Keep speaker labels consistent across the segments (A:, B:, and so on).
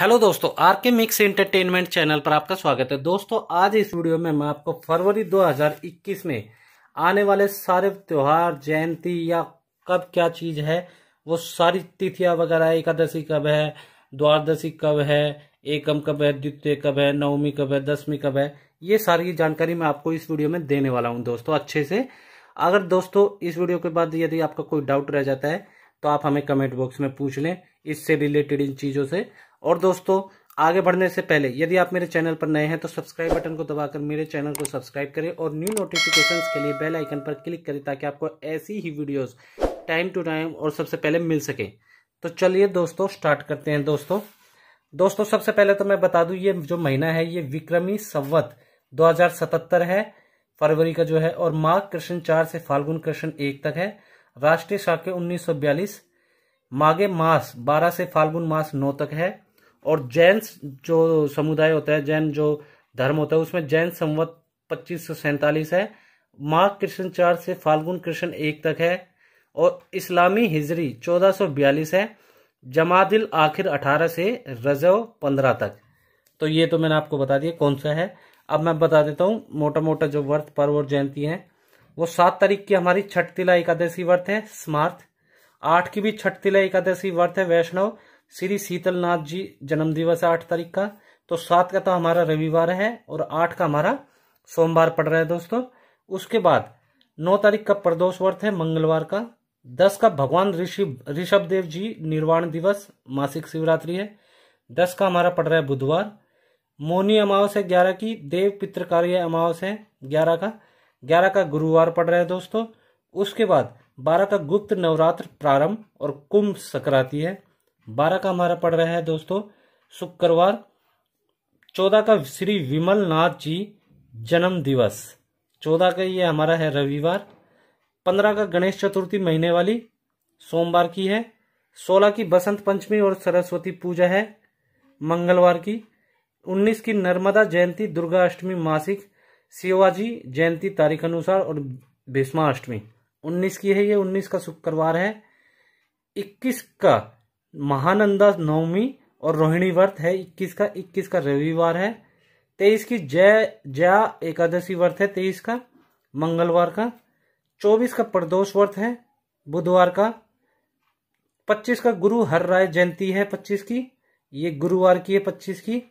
A: hello दोस्तों are के mix entertainment channel पर आपका स्वागत है दोस्तों आज इस वीडियो में मैं आपको फरवरी 2021 में आने वाले सारे त्योहार जयंती या कब क्या चीज है वो सारी तिथियां वगैरह एकादशी कब है द्वादशी कब है एकम कब है द्वितीय कब है नवमी कब है दसवीं कब है ये सारी जानकारी मैं आपको इस वीडियो में देने वाला हूँ दोस्तों अच्छे से अगर दोस्तों इस वीडियो के बाद यदि आपका कोई डाउट रह जाता है तो आप हमें कमेंट बॉक्स में पूछ लें इससे रिलेटेड इन चीज़ों से और दोस्तों आगे बढ़ने से पहले यदि आप मेरे चैनल पर नए हैं तो सब्सक्राइब बटन को दबाकर मेरे चैनल को सब्सक्राइब करें और न्यू नोटिफिकेशंस के लिए बेल आइकन पर क्लिक करें ताकि आपको ऐसी ही वीडियोस टाइम टू टाइम और सबसे पहले मिल सके तो चलिए दोस्तों स्टार्ट करते हैं दोस्तों दोस्तों सबसे पहले तो मैं बता दूं ये जो महीना है ये विक्रमी संवत 2077 है फरवरी का जो है और माघ कृष्ण चार से फाल्गुन कृष्ण एक तक है राष्ट्रीय शाखे 1942 माघे मास 12 से फाल्गुन मास नौ तक है और जैन जो समुदाय होता है जैन जो धर्म होता है उसमें जैन संवत पच्चीस सौ सैंतालीस है माघ कृष्ण चार से फाल्गुन कृष्ण एक तक है और इस्लामी हिजरी बयालीस है जमादिल आखिर 18 से रजव 15 तक तो ये तो मैंने आपको बता दिया कौन सा है अब मैं बता देता हूँ मोटा मोटा जो व्रत पर्व और जयंती है वो सात तारीख की हमारी छठ तिला एकादशी व्रत है स्मार्थ आठ की भी छठ तिला एकादशी व्रत है वैष्णव श्री शीतलनाथ जी जन्म दिवस है आठ तारीख का तो सात का तो हमारा रविवार है और आठ का हमारा सोमवार पड़ रहा है दोस्तों उसके बाद नौ तारीख का प्रदोष वर्त है मंगलवार का दस का भगवान ऋषि ऋषभ देव जी निर्वाण दिवस मासिक शिवरात्रि है दस का हमारा पड़ रहा है बुधवार मोनी अमावस है ग्यारह की देव पितृकार्य अमावस है ग्यारह का ग्यारह का गुरुवार पड़ रहा है दोस्तों उसके बाद बारह का गुप्त नवरात्र प्रारंभ और कुंभ संक्रांति है बारह का हमारा पड़ रहा है दोस्तों शुक्रवार चौदह का श्री विमल नाथ जी जन्म दिवस चौदह का ये हमारा है रविवार पंद्रह का गणेश चतुर्थी महीने वाली सोमवार की है सोलह की बसंत पंचमी और सरस्वती पूजा है मंगलवार की उन्नीस की नर्मदा जयंती दुर्गा अष्टमी मासिक शिवाजी जयंती तारीख अनुसार और भीष्माष्टमी उन्नीस की है ये उन्नीस का शुक्रवार है इक्कीस का महानंदा नवमी और रोहिणी व्रत है इक्कीस का इक्कीस का रविवार है तेईस की जय जया एकादशी व्रत है तेईस का मंगलवार का चौबीस का प्रदोष व्रत है बुधवार का पच्चीस का गुरु हर राय जयंती है पच्चीस की ये गुरुवार की है पच्चीस की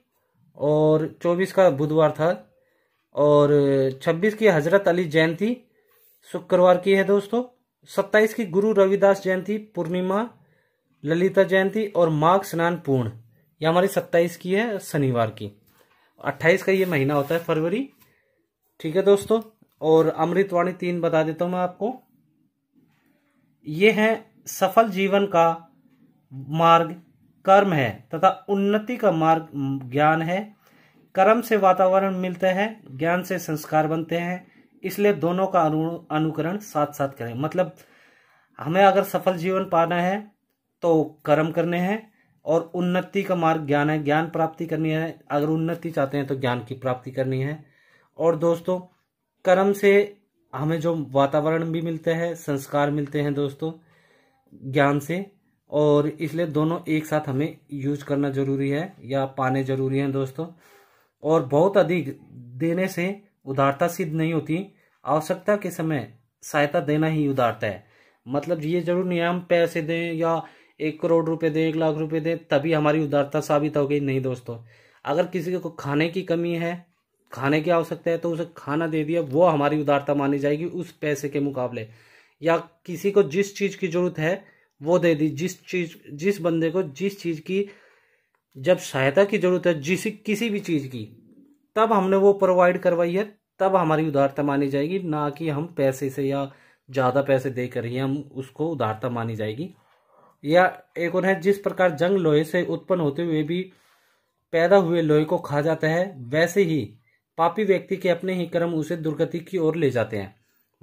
A: और चौबीस का बुधवार था और छब्बीस की हजरत अली जयंती शुक्रवार की है दोस्तों सत्ताईस की गुरु रविदास जयंती पूर्णिमा ललिता जयंती और माघ स्नान पूर्ण ये हमारी सत्ताईस की है शनिवार की अट्ठाईस का ये महीना होता है फरवरी ठीक है दोस्तों और अमृतवाणी तीन बता देता हूं मैं आपको ये है सफल जीवन का मार्ग कर्म है तथा उन्नति का मार्ग ज्ञान है कर्म से वातावरण मिलता है ज्ञान से संस्कार बनते हैं इसलिए दोनों का अनुकरण साथ साथ करें मतलब हमें अगर सफल जीवन पाना है तो कर्म करने हैं और उन्नति का मार्ग ज्ञान है ज्ञान प्राप्ति करनी है अगर उन्नति चाहते हैं तो ज्ञान की प्राप्ति करनी है और दोस्तों कर्म से हमें जो वातावरण भी मिलता है संस्कार मिलते हैं दोस्तों ज्ञान से और इसलिए दोनों एक साथ हमें यूज करना जरूरी है या पाने जरूरी हैं दोस्तों और बहुत अधिक देने से उदारता सिद्ध नहीं होती आवश्यकता के समय सहायता देना ही उदारता है मतलब ये जरूर नहीं हम पैसे दें या एक करोड़ रुपए दें एक लाख रुपए दें तभी हमारी उदारता साबित होगी नहीं दोस्तों अगर किसी को खाने की कमी है खाने की आवश्यकता है तो उसे खाना दे दिया वो हमारी उदारता मानी जाएगी उस पैसे के मुकाबले या किसी को जिस चीज़ की ज़रूरत है वो दे दी जिस चीज़ जिस बंदे को जिस चीज़ की जब सहायता की ज़रूरत है जिस किसी भी चीज़ की तब हमने वो प्रोवाइड करवाई है तब हमारी उदारता मानी जाएगी ना कि हम पैसे से या ज़्यादा पैसे दे कर ही हम उसको उदारता मानी जाएगी या एक और है जिस प्रकार जंग लोहे से उत्पन्न होते हुए भी पैदा हुए लोहे को खा जाता है वैसे ही पापी व्यक्ति के अपने ही कर्म उसे दुर्गति की ओर ले जाते हैं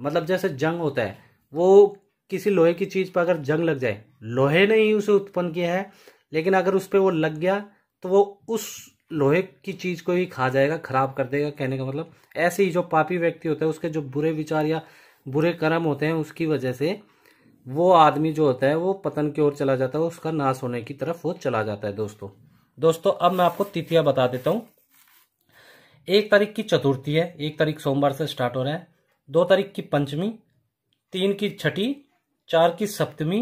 A: मतलब जैसे जंग होता है वो किसी लोहे की चीज पर अगर जंग लग जाए लोहे ने ही उसे उत्पन्न किया है लेकिन अगर उस पर वो लग गया तो वो उस लोहे की चीज को ही खा जाएगा खराब कर देगा कहने का मतलब ऐसे ही जो पापी व्यक्ति होता है उसके जो बुरे विचार या बुरे कर्म होते हैं उसकी वजह से वो आदमी जो होता है वो पतन की ओर चला जाता है उसका नाश होने की तरफ वो चला जाता है दोस्तों दोस्तों अब मैं आपको तिथियां बता देता हूँ एक तारीख की चतुर्थी है एक तारीख सोमवार से स्टार्ट हो रहा है दो तारीख की पंचमी तीन की छठी चार की सप्तमी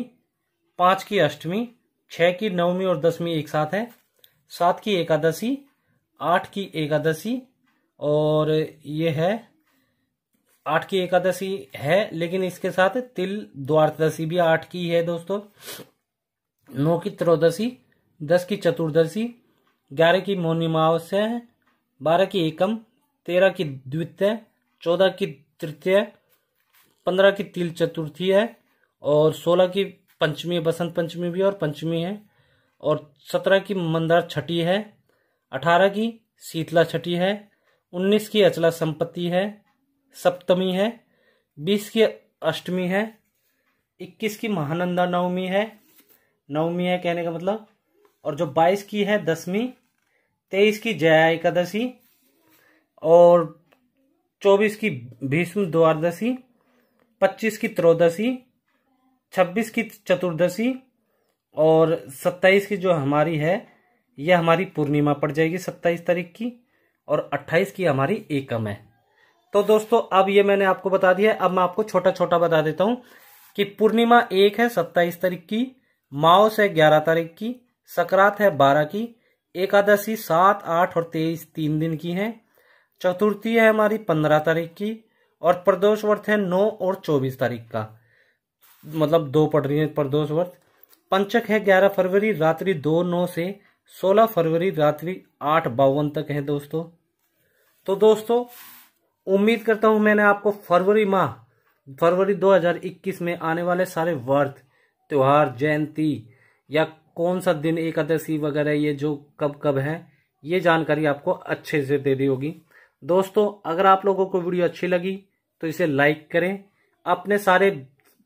A: पाँच की अष्टमी छः की नवमी और दसवीं एक साथ है सात की एकादशी आठ की एकादशी और ये है आठ की एकादशी है लेकिन इसके साथ तिल द्वारदशी भी आठ की है दोस्तों नौ की त्रोदशी दस की चतुर्दशी ग्यारह की मौनिमावस्या है बारह की एकम तेरह की द्वितीय चौदह की तृतीय पंद्रह की तिल चतुर्थी है और सोलह की पंचमी बसंत पंचमी भी और पंचमी है और सत्रह की मंदार छठी है अठारह की शीतला छठी है उन्नीस की अचला संपत्ति है सप्तमी है बीस की अष्टमी है इक्कीस की महानंदा नवमी है नवमी है कहने का मतलब और जो बाईस की है दसवीं तेईस की जया एकादशी और चौबीस की भीष्म द्वारदशी पच्चीस की त्रयोदशी छब्बीस की चतुर्दशी और सत्ताईस की जो हमारी है यह हमारी पूर्णिमा पड़ जाएगी सत्ताईस तारीख की और अट्ठाईस की हमारी एकम है तो दोस्तों अब ये मैंने आपको बता दिया अब मैं आपको छोटा छोटा बता देता हूं कि पूर्णिमा एक है सत्ताईस तारीख की माओस है ग्यारह तारीख की सकरात है बारह की एकादशी सात आठ और तेईस तीन दिन की है चतुर्थी है हमारी पंद्रह तारीख की और प्रदोष वर्त है नौ और चौबीस तारीख का मतलब दो पड़ रही है प्रदोष वर्त पंचक है ग्यारह फरवरी रात्रि दो नौ से सोलह फरवरी रात्रि आठ बावन तक है दोस्तों तो दोस्तों उम्मीद करता हूं मैंने आपको फरवरी माह फरवरी 2021 में आने वाले सारे वर्थ त्योहार जयंती या कौन सा दिन एकादशी वगैरह ये जो कब कब है ये जानकारी आपको अच्छे से दे दी होगी दोस्तों अगर आप लोगों को वीडियो अच्छी लगी तो इसे लाइक करें अपने सारे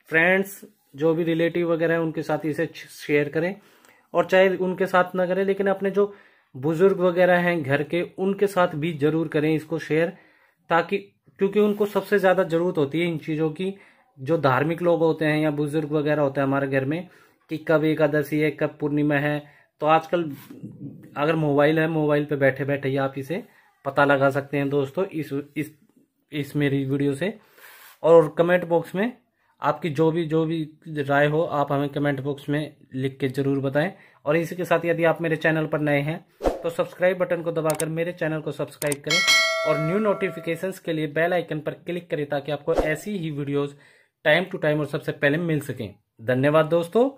A: फ्रेंड्स जो भी रिलेटिव वगैरह हैं उनके साथ इसे शेयर करें और चाहे उनके साथ ना करें लेकिन अपने जो बुजुर्ग वगैरह हैं घर के उनके साथ भी जरूर करें इसको शेयर ताकि क्योंकि उनको सबसे ज़्यादा ज़रूरत होती है इन चीज़ों की जो धार्मिक लोग होते हैं या बुजुर्ग वगैरह होते हैं हमारे घर में कि कब एकादशी है कब पूर्णिमा है तो आजकल अगर मोबाइल है मोबाइल पे बैठे बैठे ही आप इसे पता लगा सकते हैं दोस्तों इस इस इस मेरी वीडियो से और कमेंट बॉक्स में आपकी जो भी जो भी राय हो आप हमें कमेंट बॉक्स में लिख के ज़रूर बताएं और इसी के साथ यदि आप मेरे चैनल पर नए हैं तो सब्सक्राइब बटन को दबाकर मेरे चैनल को सब्सक्राइब करें और न्यू नोटिफिकेशंस के लिए बेल आइकन पर क्लिक करें ताकि आपको ऐसी ही वीडियोस टाइम टू टाइम और सबसे पहले मिल सकें धन्यवाद दोस्तों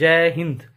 A: जय हिंद